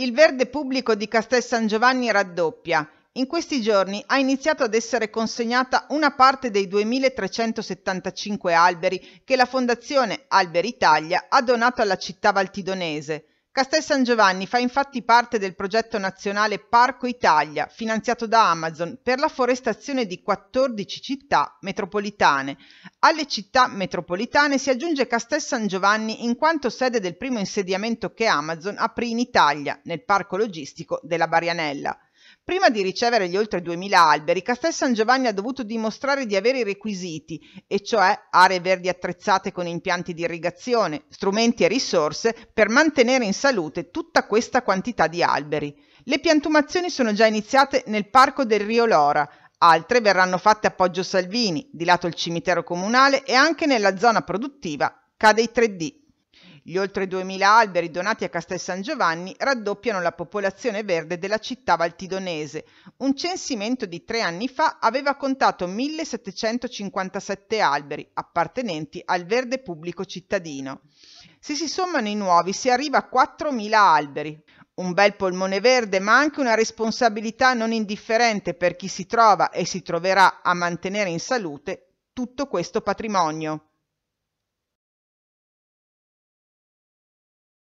Il verde pubblico di Castel San Giovanni raddoppia. In questi giorni ha iniziato ad essere consegnata una parte dei 2.375 alberi che la Fondazione Alberi Italia ha donato alla città valtidonese. Castel San Giovanni fa infatti parte del progetto nazionale Parco Italia, finanziato da Amazon, per la forestazione di 14 città metropolitane. Alle città metropolitane si aggiunge Castel San Giovanni in quanto sede del primo insediamento che Amazon aprì in Italia, nel parco logistico della Barianella. Prima di ricevere gli oltre 2000 alberi, Castel San Giovanni ha dovuto dimostrare di avere i requisiti, e cioè aree verdi attrezzate con impianti di irrigazione, strumenti e risorse per mantenere in salute tutta questa quantità di alberi. Le piantumazioni sono già iniziate nel parco del Rio Lora, altre verranno fatte a Poggio Salvini, di lato il cimitero comunale e anche nella zona produttiva Cadei 3D. Gli oltre 2.000 alberi donati a Castel San Giovanni raddoppiano la popolazione verde della città valtidonese. Un censimento di tre anni fa aveva contato 1.757 alberi appartenenti al verde pubblico cittadino. Se si sommano i nuovi si arriva a 4.000 alberi. Un bel polmone verde, ma anche una responsabilità non indifferente per chi si trova e si troverà a mantenere in salute tutto questo patrimonio.